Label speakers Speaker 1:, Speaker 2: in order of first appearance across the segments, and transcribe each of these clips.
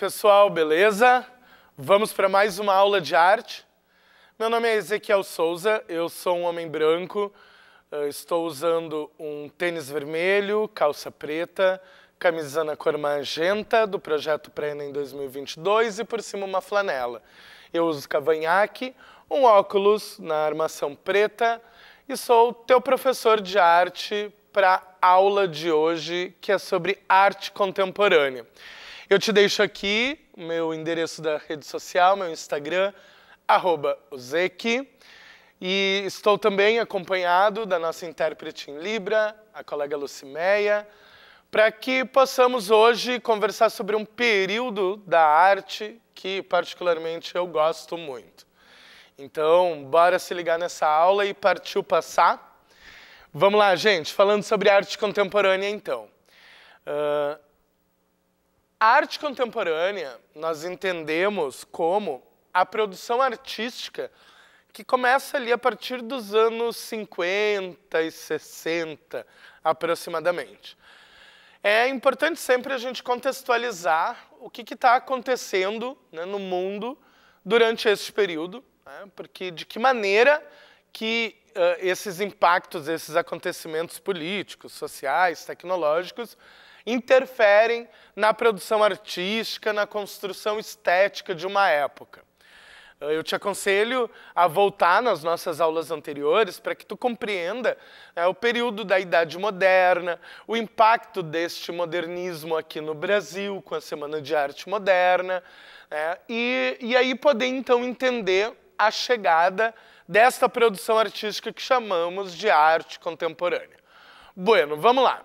Speaker 1: pessoal, beleza? Vamos para mais uma aula de arte. Meu nome é Ezequiel Souza, eu sou um homem branco, eh, estou usando um tênis vermelho, calça preta, camisa na cor magenta do projeto Prena em 2022 e por cima uma flanela. Eu uso cavanhaque, um óculos na armação preta e sou teu professor de arte para a aula de hoje, que é sobre arte contemporânea. Eu te deixo aqui o meu endereço da rede social, meu Instagram, arroba E estou também acompanhado da nossa intérprete em Libra, a colega Lucimeia, para que possamos hoje conversar sobre um período da arte que particularmente eu gosto muito. Então, bora se ligar nessa aula e partiu passar. Vamos lá, gente, falando sobre arte contemporânea então. Uh, a arte contemporânea nós entendemos como a produção artística que começa ali a partir dos anos 50 e 60, aproximadamente. É importante sempre a gente contextualizar o que está acontecendo né, no mundo durante esse período, né, porque de que maneira que uh, esses impactos, esses acontecimentos políticos, sociais, tecnológicos interferem na produção artística, na construção estética de uma época. Eh, eu te aconselho a voltar nas nossas aulas anteriores para que tu compreenda né, o período da Idade Moderna, o impacto deste modernismo aqui no Brasil, com a Semana de Arte Moderna, né, e, e aí poder então entender a chegada desta produção artística que chamamos de arte contemporânea. Bueno, vamos lá.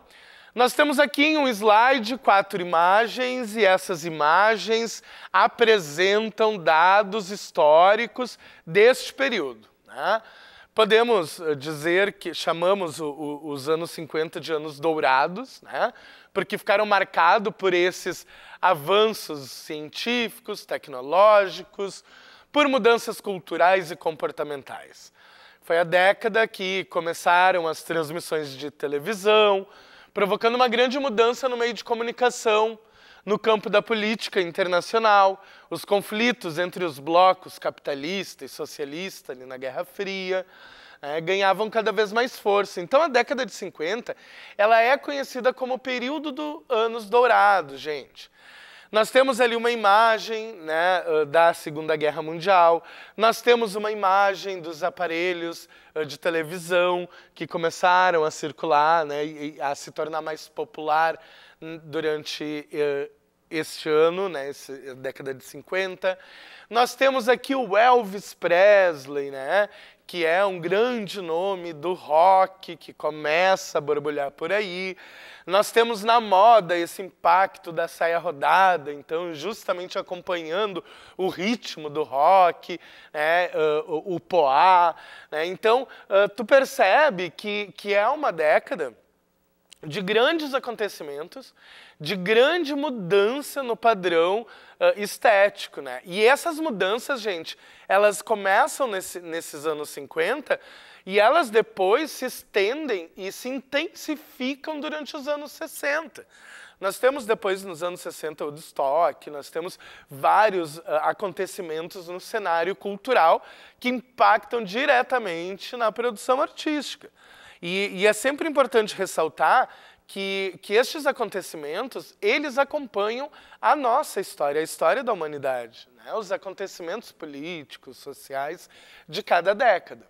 Speaker 1: Nós temos aqui um slide, quatro imagens, e essas imagens apresentam dados históricos deste período. Né? Podemos eh, dizer que chamamos o, o, os anos 50 de anos dourados, né? porque ficaram marcados por esses avanços científicos, tecnológicos, por mudanças culturais e comportamentais. Foi a década que começaram as transmissões de televisão, provocando uma grande mudança no meio de comunicação, no campo da política internacional, os conflitos entre os blocos capitalista e socialista ali na Guerra Fria, é, ganhavam cada vez mais força. Então, a década de 50, ela é conhecida como o período dos anos dourados, gente. Nós temos ali uma imagem né, da Segunda Guerra Mundial, nós temos uma imagem dos aparelhos de televisão que começaram a circular né, e a se tornar mais popular durante este ano, né, década de 50. Nós temos aqui o Elvis Presley, né, que é um grande nome do rock que começa a borbulhar por aí. Nós temos na moda esse impacto da saia rodada, então justamente acompanhando o ritmo do rock, né, o, o poá. Né? Então tu percebe que, que é uma década de grandes acontecimentos de grande mudança no padrão uh, estético, né? E essas mudanças, gente, elas começam nesse, nesses anos 50 e elas depois se estendem e se intensificam durante os anos 60. Nós temos depois, nos anos 60, o destoque, nós temos vários uh, acontecimentos no cenário cultural que impactam diretamente na produção artística. E, e, é sempre importante ressaltar que, que estes acontecimentos, eles acompanham a nossa história, a história da humanidade, né? os acontecimentos políticos, sociais de cada década.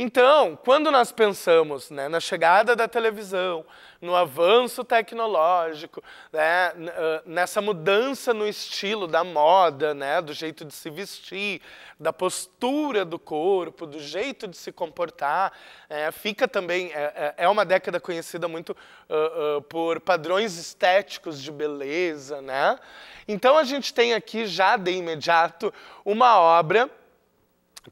Speaker 1: Então, quando nós pensamos né, na chegada da televisão, no avanço tecnológico, né, ah, nessa mudança no estilo da moda, né, do jeito de se vestir, da postura do corpo, do jeito de se comportar, é, fica também é, é, é uma década conhecida muito uh, uh, por padrões estéticos de beleza, né? Então a gente tem aqui já de imediato uma obra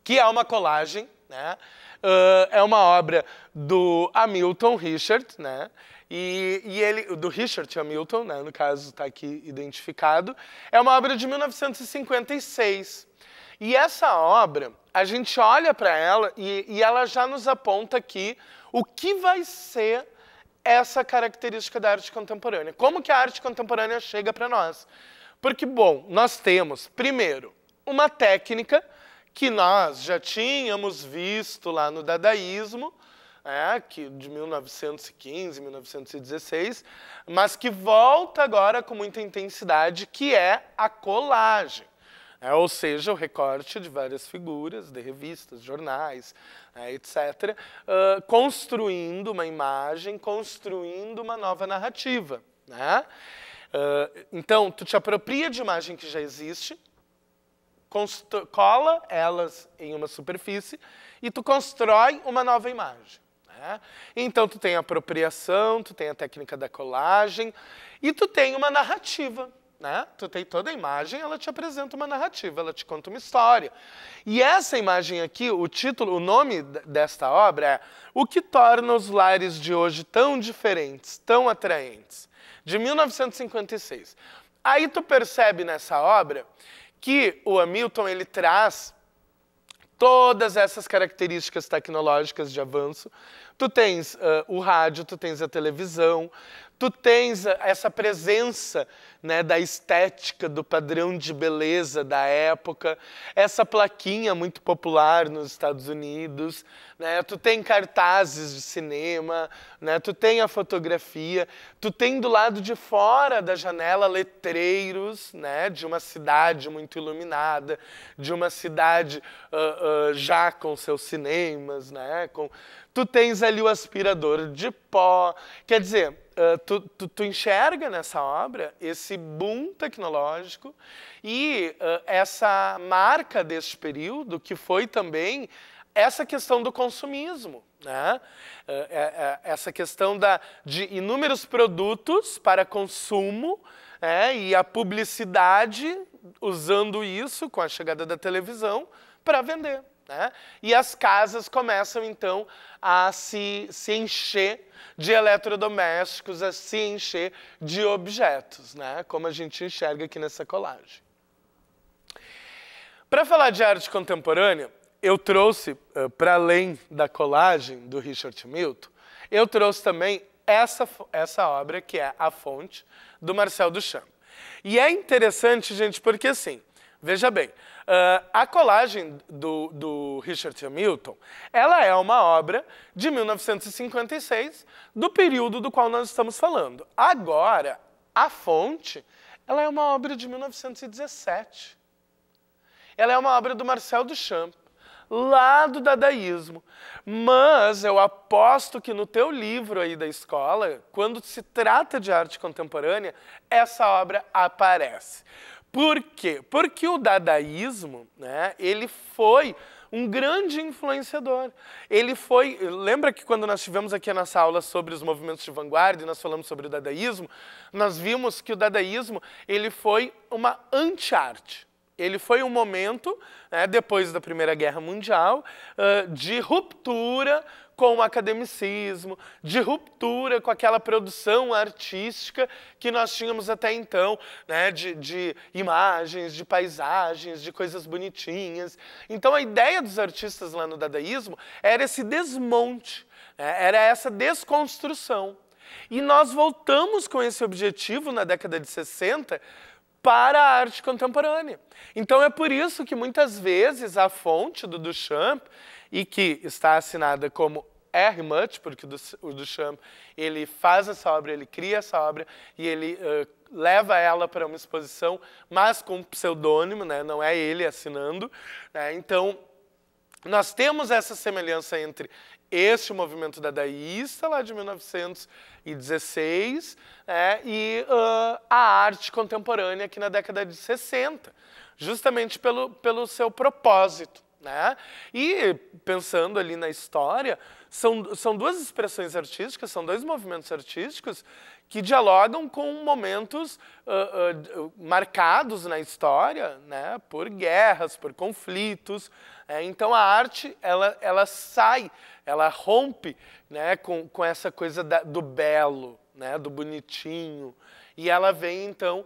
Speaker 1: que é uma colagem, né? Ah, é uma obra do Hamilton Richard, né? E, e, ele, do Richard Hamilton, né, no caso está aqui identificado, é uma obra de 1956. E essa obra, a gente olha para ela e, e ela já nos aponta aqui o que vai ser essa característica da arte contemporânea. Como que a arte contemporânea chega para nós? Porque, bom, nós temos, primeiro, uma técnica que nós já tínhamos visto lá no dadaísmo, é, que de 1915, 1916, mas que volta agora com muita intensidade, que é a colagem. É, ou seja, o recorte de várias figuras, de revistas, jornais, é, etc., uh, ah, construindo uma imagem, construindo uma nova narrativa. Né? Uh, então, tu te apropria de imagem que já existe, cola elas em uma superfície e tu constrói uma nova imagem. Né? Então tu tem a apropriação, tu tem a técnica da colagem e tu tem uma narrativa. Né? Tu tem toda a imagem, ela te apresenta uma narrativa, ela te conta uma história. E essa imagem aqui, o título, o nome desta obra é O que torna os lares de hoje tão diferentes, tão atraentes, de 1956. Aí tu percebe nessa obra que o Hamilton ele traz todas essas características tecnológicas de avanço. Tu tens uh, o rádio, tu tens a televisão, Tu tens essa presença né, da estética, do padrão de beleza da época, essa plaquinha muito popular nos Estados Unidos, né, tu tem cartazes de cinema, né, tu tem a fotografia, tu tem do lado de fora da janela letreiros né, de uma cidade muito iluminada, de uma cidade uh, uh, já com seus cinemas, né, com, tu tens ali o aspirador de pó. Quer dizer, ah, tu, tu, tu enxerga nessa obra esse boom tecnológico e ah, essa marca deste período, que foi também essa questão do consumismo. Né? Ah, é, é, essa questão da, de inúmeros produtos para consumo né? e a publicidade usando isso com a chegada da televisão para vender. Né? E as casas começam então a se, se encher de eletrodomésticos, a se encher de objetos, né? como a gente enxerga aqui nessa colagem. Para falar de arte contemporânea, eu trouxe, eh, para além da colagem do Richard Milton, eu trouxe também essa, essa obra, que é A Fonte, do Marcel Duchamp. E é interessante, gente, porque assim, veja bem, Uh, a colagem do, do Richard Hamilton, ela é uma obra de 1956, do período do qual nós estamos falando. Agora, a fonte, ela é uma obra de 1917. Ela é uma obra do Marcel Duchamp, lá do dadaísmo. Mas eu aposto que no teu livro aí da escola, quando se trata de arte contemporânea, essa obra aparece. Por quê? Porque o dadaísmo, né, ele foi um grande influenciador. Ele foi. Lembra que quando nós tivemos aqui a nossa aula sobre os movimentos de vanguarda e nós falamos sobre o dadaísmo, nós vimos que o dadaísmo ele foi uma anti-arte. Ele foi um momento, né, depois da Primeira Guerra Mundial, uh, de ruptura com o academicismo, de ruptura com aquela produção artística que nós tínhamos até então, né, de, de imagens, de paisagens, de coisas bonitinhas. Então a ideia dos artistas lá no dadaísmo era esse desmonte, né, era essa desconstrução. E nós voltamos com esse objetivo na década de 60 para a arte contemporânea. Então é por isso que muitas vezes a fonte do Duchamp e que está assinada como R. porque o Duchamp ele faz essa obra, ele cria essa obra e ele uh, leva ela para uma exposição, mas com um pseudônimo, né? não é ele assinando. Né? Então, nós temos essa semelhança entre este movimento dadaísta lá de 1916 né, e uh, a arte contemporânea aqui na década de 60, justamente pelo, pelo seu propósito. Né? E pensando ali na história, são, são duas expressões artísticas, são dois movimentos artísticos que dialogam com momentos uh, uh, marcados na história, né? Por guerras, por conflitos. Né? Então a arte ela, ela sai, ela rompe, né? Com, com essa coisa da, do belo, né? Do bonitinho. E ela vem então uh,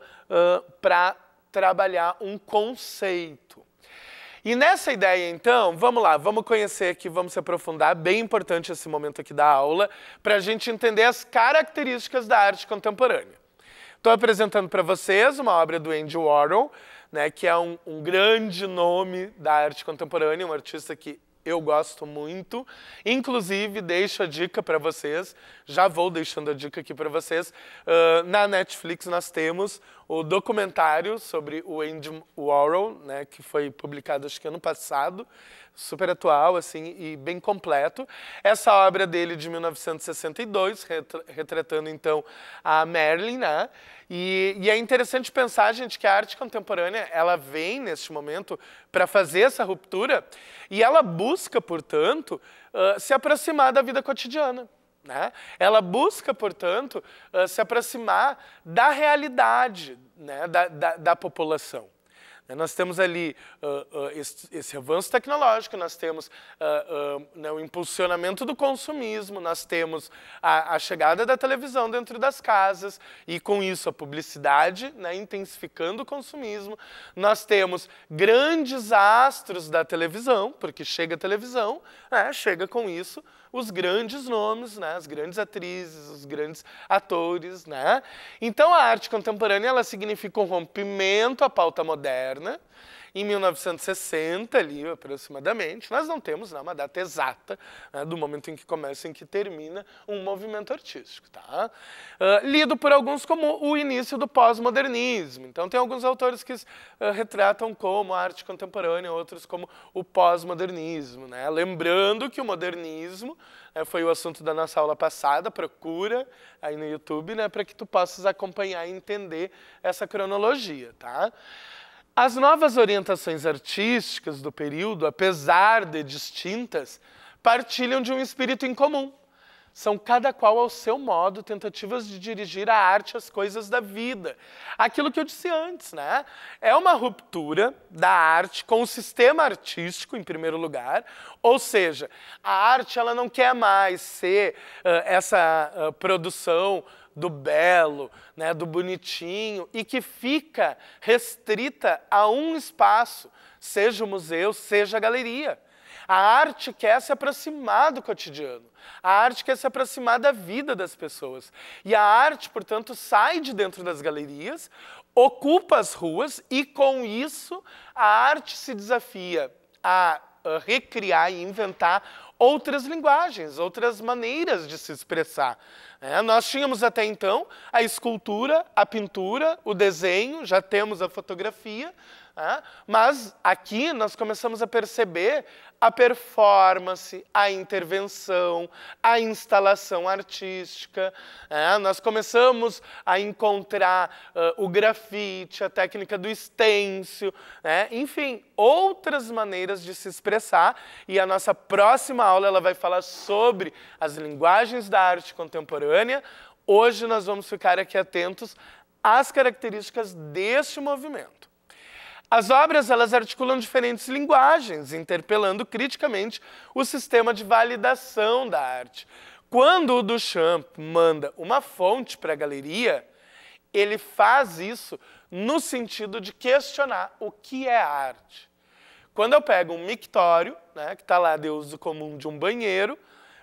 Speaker 1: ah, para trabalhar um conceito. E nessa ideia, então, vamos lá, vamos conhecer aqui, vamos se aprofundar. Bem importante esse momento aqui da aula, para a gente entender as características da arte contemporânea. Estou apresentando para vocês uma obra do Andy Warhol, né, que é um, um grande nome da arte contemporânea, um artista que eu gosto muito. Inclusive, deixo a dica para vocês, já vou deixando a dica aqui para vocês. Uh, na Netflix nós temos o documentário sobre o Andy Warhol, né, que foi publicado acho que ano passado, super atual assim e bem completo. Essa obra dele de 1962, retratando então a Marilyn, né? E, e é interessante pensar, gente, que a arte contemporânea ela vem neste momento para fazer essa ruptura, e ela busca, portanto, uh, se aproximar da vida cotidiana. Né? Ela busca, portanto, uh, se aproximar da realidade né? da, da, da população. É, nós temos ali uh, ah, uh, ah, esse, esse, avanço tecnológico, nós temos uh, né, o impulsionamento do consumismo, nós temos a, a, chegada da televisão dentro das casas e, com isso, a publicidade né, intensificando o consumismo. Nós temos grandes astros da televisão, porque chega a televisão, né, chega com isso os grandes nomes, né? as grandes atrizes, os grandes atores. Né? Então, a arte contemporânea ela significa um rompimento à pauta moderna em 1960, ali aproximadamente, nós não temos né, uma data exata né, do momento em que começa e em que termina um movimento artístico. Tá? Uh, lido por alguns como o início do pós-modernismo. Então, tem alguns autores que uh, retratam como a arte contemporânea, outros como o pós-modernismo. Né? Lembrando que o modernismo né, foi o assunto da nossa aula passada, procura aí no YouTube, né, para que tu possas acompanhar e entender essa cronologia, tá? As novas orientações artísticas do período, apesar de distintas, partilham de um espírito em comum. São cada qual ao seu modo tentativas de dirigir a arte às coisas da vida. Aquilo que eu disse antes, né? É uma ruptura da arte com o sistema artístico, em primeiro lugar. Ou seja, a arte ela não quer mais ser uh, essa uh, produção do belo, né, do bonitinho, e que fica restrita a um espaço, seja o museu, seja a galeria. A arte quer se aproximar do cotidiano. A arte quer se aproximar da vida das pessoas. E a arte, portanto, sai de dentro das galerias, ocupa as ruas e, com isso, a arte se desafia a recriar e inventar outras linguagens, outras maneiras de se expressar. É, nós tínhamos até então a escultura, a pintura, o desenho, já temos a fotografia, é, mas aqui nós começamos a perceber a performance, a intervenção, a instalação artística. É, nós começamos a encontrar uh, o grafite, a técnica do estêncil, né, enfim, outras maneiras de se expressar. E a nossa próxima aula ela vai falar sobre as linguagens da arte contemporânea Hoje nós vamos ficar aqui atentos às características deste movimento. As obras elas articulam diferentes linguagens, interpelando criticamente o sistema de validação da arte. Quando o Duchamp manda uma fonte para a galeria, ele faz isso no sentido de questionar o que é arte. Quando eu pego um mictório, né, que está lá de uso comum de um banheiro,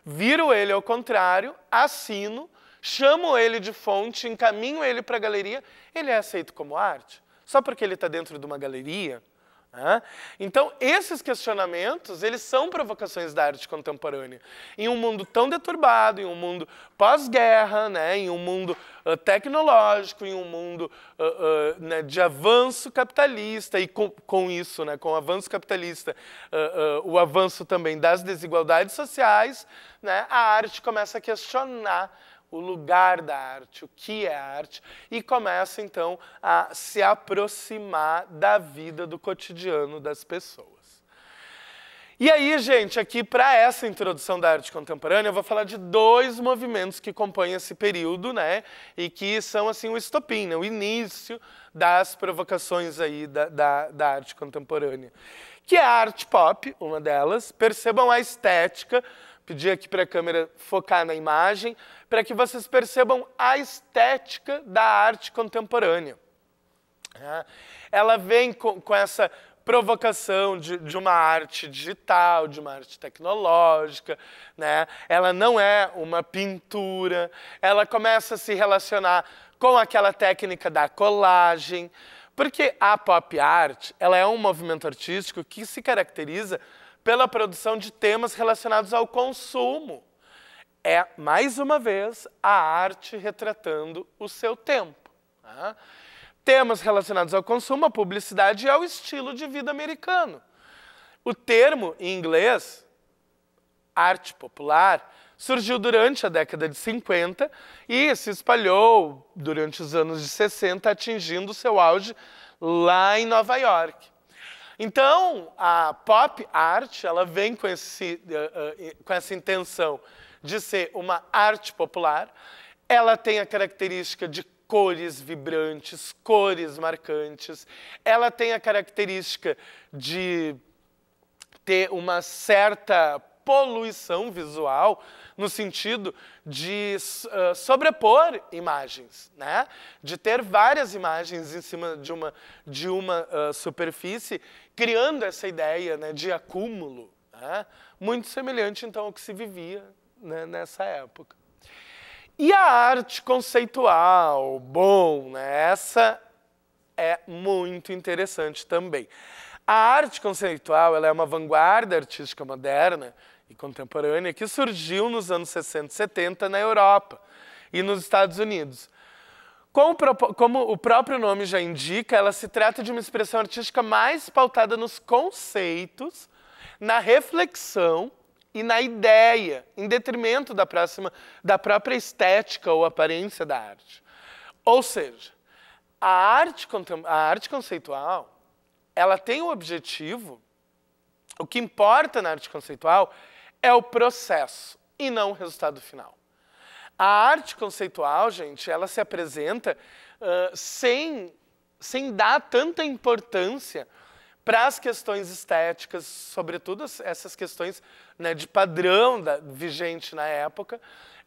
Speaker 1: viro ele ao contrário, assino, chamo ele de fonte, encaminho ele para a galeria, ele é aceito como arte? Só porque ele está dentro de uma galeria? Né? Então, esses questionamentos, eles são provocações da arte contemporânea. Em um mundo tão deturbado, em um mundo pós-guerra, né? em um mundo eh, tecnológico, em um mundo uh, uh, né, de avanço capitalista, e com, com isso, né, com o avanço capitalista, uh, o avanço também das desigualdades sociais, né, a arte começa a questionar o lugar da arte, o que é arte, e começa então a se aproximar da vida do cotidiano das pessoas. E aí, gente, aqui para essa introdução da arte contemporânea, eu vou falar de dois movimentos que compõem esse período, né? E que são, assim, o estopim, né? o início das provocações aí da, da, da arte contemporânea. Que é a arte pop, uma delas. Percebam a estética, pedir aqui para a câmera focar na imagem, para que vocês percebam a estética da arte contemporânea. Ah, ela vem com, com essa provocação de, de uma arte digital, de uma arte tecnológica, né? Ela não é uma pintura, ela começa a se relacionar com aquela técnica da colagem, porque a pop art, ela é um movimento artístico que se caracteriza pela produção de temas relacionados ao consumo. É, mais uma vez, a arte retratando o seu tempo. Né? temas relacionados ao consumo, à publicidade e ao estilo de vida americano. O termo, em inglês, arte popular, surgiu durante a década de 50 e se espalhou durante os anos de 60, atingindo seu auge lá em Nova York. Então, a pop art, ela vem com, esse, eh, eh, com essa intenção de ser uma arte popular. Ela tem a característica de cores vibrantes, cores marcantes. Ela tem a característica de ter uma certa poluição visual no sentido de uh, sobrepor imagens, né? De ter várias imagens em cima de uma de uma uh, superfície, criando essa ideia né, de acúmulo, né? muito semelhante então ao que se vivia né, nessa época. E a arte conceitual, bom, né? essa é muito interessante também. A arte conceitual ela é uma vanguarda artística moderna e contemporânea que surgiu nos anos 60 e 70 na Europa e nos Estados Unidos. Como o próprio nome já indica, ela se trata de uma expressão artística mais pautada nos conceitos, na reflexão e na ideia, em detrimento da, próxima, da própria estética ou aparência da arte. Ou seja, a arte, a arte conceitual, ela tem o um objetivo, o que importa na arte conceitual é o processo e não o resultado final. A arte conceitual, gente, ela se apresenta uh, sem, sem dar tanta importância para as questões estéticas, sobretudo essas questões né, de padrão da, vigente na época,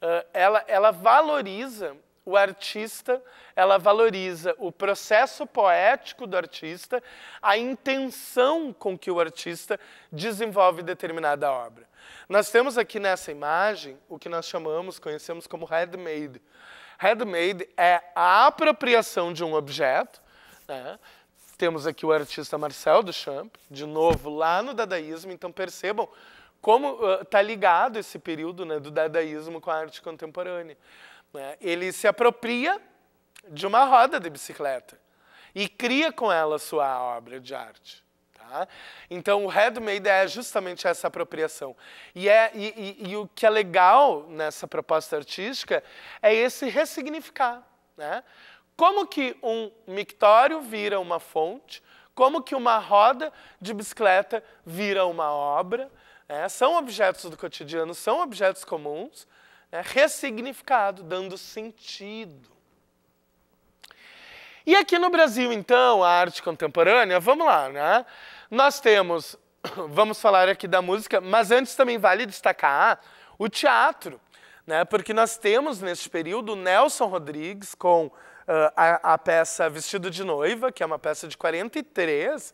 Speaker 1: uh, ela, ela valoriza o artista, ela valoriza o processo poético do artista, a intenção com que o artista desenvolve determinada obra. Nós temos aqui nessa imagem o que nós chamamos, conhecemos como handmade. Handmade é a apropriação de um objeto, né, temos aqui o artista Marcel Duchamp, de novo lá no dadaísmo, então percebam como está ah, uh, ligado esse período né, do dadaísmo com a arte contemporânea. Né? Ele se apropria de uma roda de bicicleta e cria com ela sua obra de arte. Tá? Então, o Handmade é justamente essa apropriação. E, é, e, e, e o que é legal nessa proposta artística é esse ressignificar. Né? Como que um mictório vira uma fonte? Como que uma roda de bicicleta vira uma obra? É, são objetos do cotidiano, são objetos comuns, né, ressignificado, dando sentido. E aqui no Brasil, então, a arte contemporânea, vamos lá, né? Nós temos, vamos falar aqui da música, mas antes também vale destacar o teatro, né? Porque nós temos neste período Nelson Rodrigues com a, a peça Vestido de Noiva, que é uma peça de 43,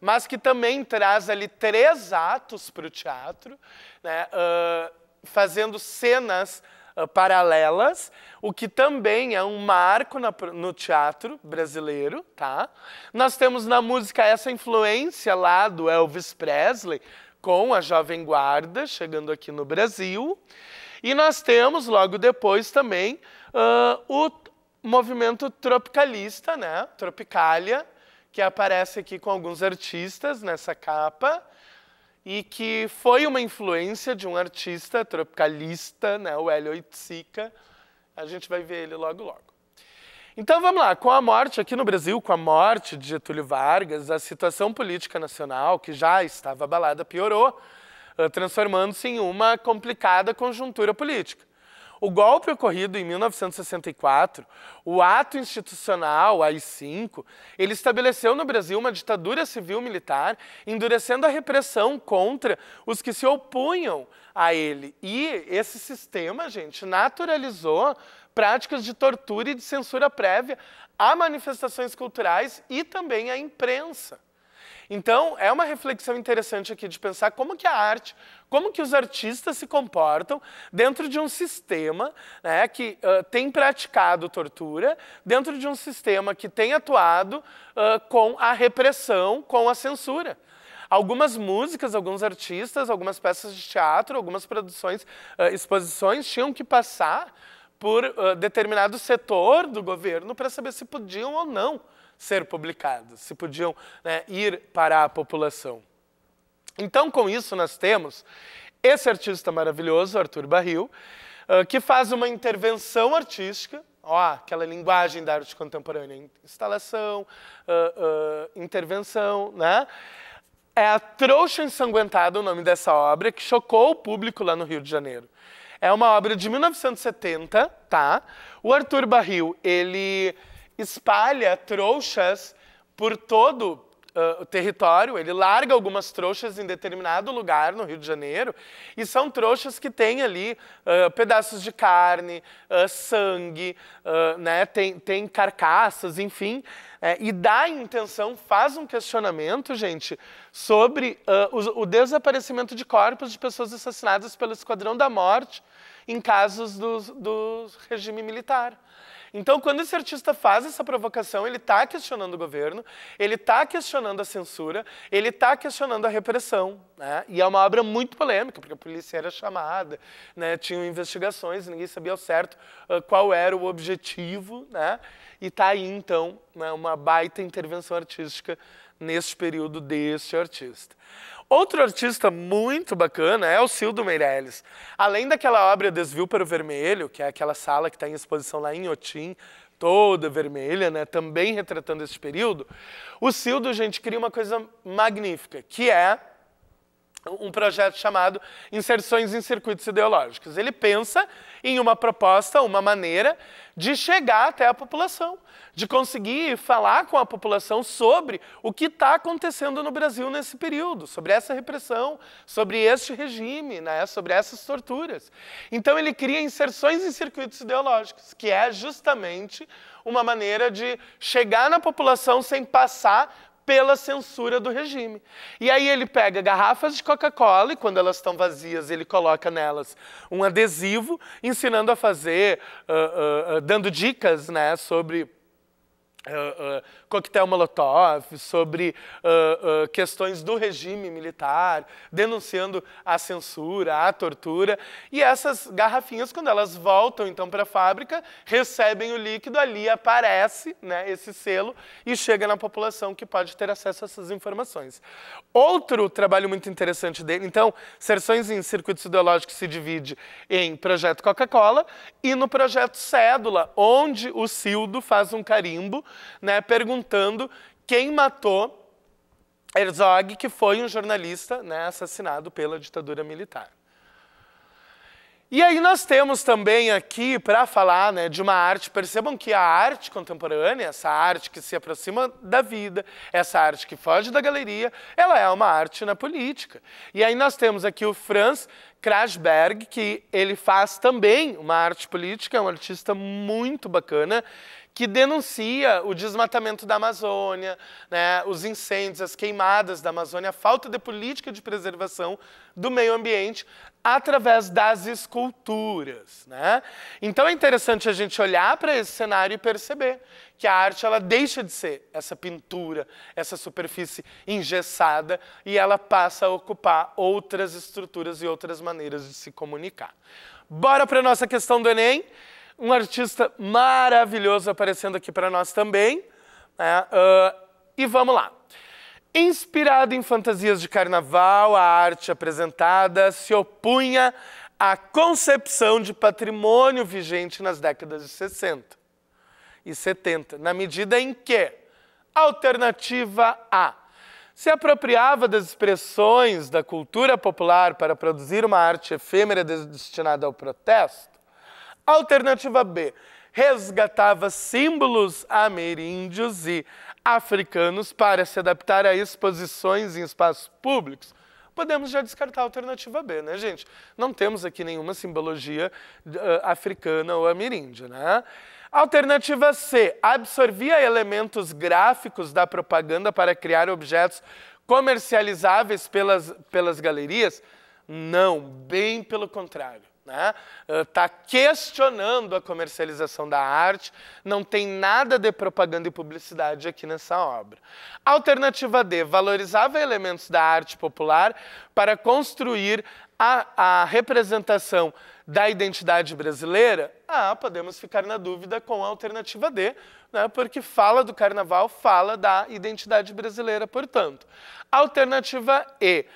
Speaker 1: mas que também traz ali três atos para o teatro, né, uh, fazendo cenas uh, paralelas, o que também é um marco na, no teatro brasileiro, tá? Nós temos na música essa influência lá do Elvis Presley com a Jovem Guarda chegando aqui no Brasil. E nós temos logo depois também uh, o, movimento tropicalista, né? Tropicália, que aparece aqui com alguns artistas nessa capa e que foi uma influência de um artista tropicalista, né? O Hélio Itzica. A gente vai ver ele logo logo. Então vamos lá, com a morte aqui no Brasil, com a morte de Getúlio Vargas, a situação política nacional, que já estava abalada, piorou, eh, transformando-se em uma complicada conjuntura política. O golpe ocorrido em 1964, o ato institucional AI-5, ele estabeleceu no Brasil uma ditadura civil-militar, endurecendo a repressão contra os que se opunham a ele. E esse sistema, gente, naturalizou práticas de tortura e de censura prévia a manifestações culturais e também à imprensa. Então, é uma reflexão interessante aqui de pensar como que a arte, como que os artistas se comportam dentro de um sistema né, que uh, tem praticado tortura, dentro de um sistema que tem atuado uh, com a repressão, com a censura algumas músicas, alguns artistas, algumas peças de teatro, algumas produções, uh, exposições tinham que passar por uh, determinado setor do governo para saber se podiam ou não ser publicadas, se podiam né, ir para a população. Então, com isso, nós temos esse artista maravilhoso, Arthur Barril, ah, que faz uma intervenção artística, ó, aquela linguagem da arte contemporânea, instalação, uh, uh, intervenção, né? É a Trouxa Ensanguentada o nome dessa obra, que chocou o público lá no Rio de Janeiro. É uma obra de 1970, tá? O Arthur Barril, ele espalha trouxas por todo uh, o território, ele larga algumas trouxas em determinado lugar no Rio de Janeiro, e são trouxas que têm ali uh, pedaços de carne, uh, sangue, né? tem, tem carcaças, enfim, é, e dá intenção, faz um questionamento, gente, sobre o, o desaparecimento de corpos de pessoas assassinadas pelo Esquadrão da Morte em casos do, do regime militar. Então, quando esse artista faz essa provocação, ele está questionando o governo, ele está questionando a censura, ele está questionando a repressão. Né? E é uma obra muito polêmica, porque a polícia era chamada, né? tinham investigações, ninguém sabia ao certo uh, qual era o objetivo. Né? E está aí, então, né? uma baita intervenção artística nesse período deste artista. Outro artista muito bacana é o Cildo Meirelles. Além daquela obra Desvio para o Vermelho, que é aquela sala que está em exposição lá em Otim, toda vermelha, né, também retratando esse período, o Cildo, gente, cria uma coisa magnífica, que é um projeto chamado Inserções em Circuitos Ideológicos. Ele pensa em uma proposta, uma maneira de chegar até a população, de conseguir falar com a população sobre o que está acontecendo no Brasil nesse período, sobre essa repressão, sobre este regime, né, sobre essas torturas. Então ele cria inserções em circuitos ideológicos, que é justamente uma maneira de chegar na população sem passar pela censura do regime. E aí ele pega garrafas de Coca-Cola e quando elas estão vazias ele coloca nelas um adesivo, ensinando a fazer, uh, uh, uh, dando dicas, né, sobre Uh, uh, coquetel Molotov, sobre uh, uh, questões do regime militar, denunciando a censura, a tortura. E essas garrafinhas, quando elas voltam então para a fábrica, recebem o líquido, ali aparece né, esse selo e chega na população que pode ter acesso a essas informações. Outro trabalho muito interessante dele, então, Serções em Circuitos Ideológicos se divide em Projeto Coca-Cola e no Projeto Cédula, onde o Sildo faz um carimbo, né, perguntando perguntando quem matou Herzog, que foi um jornalista né, assassinado pela ditadura militar. E aí nós temos também aqui para falar né, de uma arte. Percebam que a arte contemporânea, essa arte que se aproxima da vida, essa arte que foge da galeria, ela é uma arte na política. E aí nós temos aqui o Franz Krasberg, que ele faz também uma arte política, é um artista muito bacana, que denuncia o desmatamento da Amazônia, né, os incêndios, as queimadas da Amazônia, a falta de política de preservação do meio ambiente através das esculturas. Né? Então é interessante a gente olhar para esse cenário e perceber que a arte ela deixa de ser essa pintura, essa superfície engessada e ela passa a ocupar outras estruturas e outras maneiras de se comunicar. Bora para a nossa questão do Enem um artista maravilhoso aparecendo aqui para nós também. Né? Uh, e vamos lá. Inspirado em fantasias de carnaval, a arte apresentada se opunha à concepção de patrimônio vigente nas décadas de 60 e 70, na medida em que, alternativa A, se apropriava das expressões da cultura popular para produzir uma arte efêmera destinada ao protesto, Alternativa B, resgatava símbolos ameríndios e africanos para se adaptar a exposições em espaços públicos podemos já descartar a alternativa B, né, gente? Não temos aqui nenhuma simbologia uh, africana ou ameríndia, né? Alternativa C, absorvia elementos gráficos da propaganda para criar objetos comercializáveis pelas, pelas galerias? Não, bem pelo contrário está né? Ah, tá questionando a comercialização da arte, não tem nada de propaganda e publicidade aqui nessa obra. Alternativa D, valorizava elementos da arte popular para construir a, a representação da identidade brasileira? Ah, podemos ficar na dúvida com a alternativa D, né? porque fala do carnaval, fala da identidade brasileira, portanto. Alternativa E,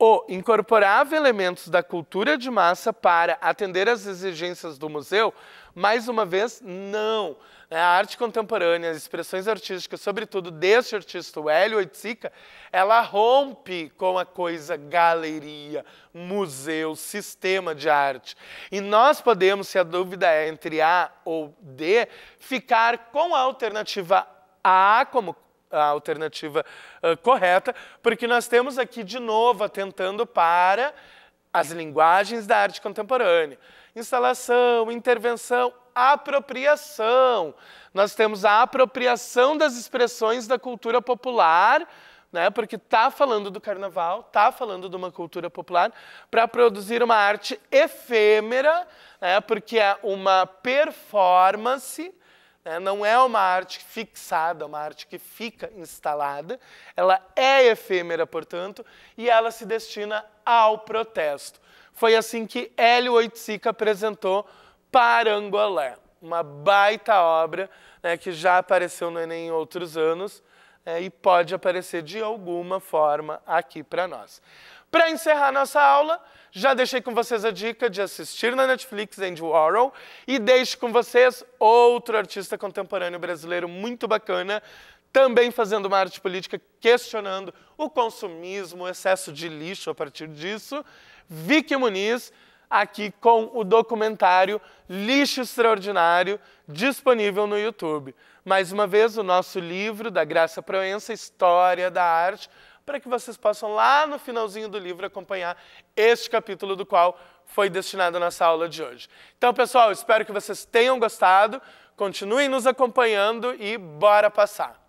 Speaker 1: o incorporava elementos da cultura de massa para atender às exigências do museu? Mais uma vez, não. A arte contemporânea, as expressões artísticas, sobretudo deste artista, o Hélio Oiticica, ela rompe com a coisa galeria, museu, sistema de arte. E nós podemos, se a dúvida é entre A ou D, ficar com a alternativa A como a alternativa uh, correta, porque nós temos aqui de novo atentando para as linguagens da arte contemporânea. Instalação, intervenção, apropriação. Nós temos a apropriação das expressões da cultura popular, né? Porque tá falando do carnaval, tá falando de uma cultura popular para produzir uma arte efêmera, né? Porque é uma performance né? não é uma arte fixada, uma arte que fica instalada, ela é efêmera, portanto, e ela se destina ao protesto. Foi assim que Hélio Oiticica apresentou Parangolé, uma baita obra né, que já apareceu no Enem em outros anos né, e pode aparecer de alguma forma aqui para nós. Para encerrar nossa aula, já deixei com vocês a dica de assistir na Netflix Andy Warhol e deixo com vocês outro artista contemporâneo brasileiro muito bacana, também fazendo uma arte política, questionando o consumismo, o excesso de lixo a partir disso. Vicky Muniz, aqui com o documentário Lixo Extraordinário, disponível no YouTube. Mais uma vez, o nosso livro da Graça Proença, História da Arte, para que vocês possam, lá no finalzinho do livro, acompanhar este capítulo do qual foi destinado a nossa aula de hoje. Então, pessoal, espero que vocês tenham gostado, continuem nos acompanhando e bora passar!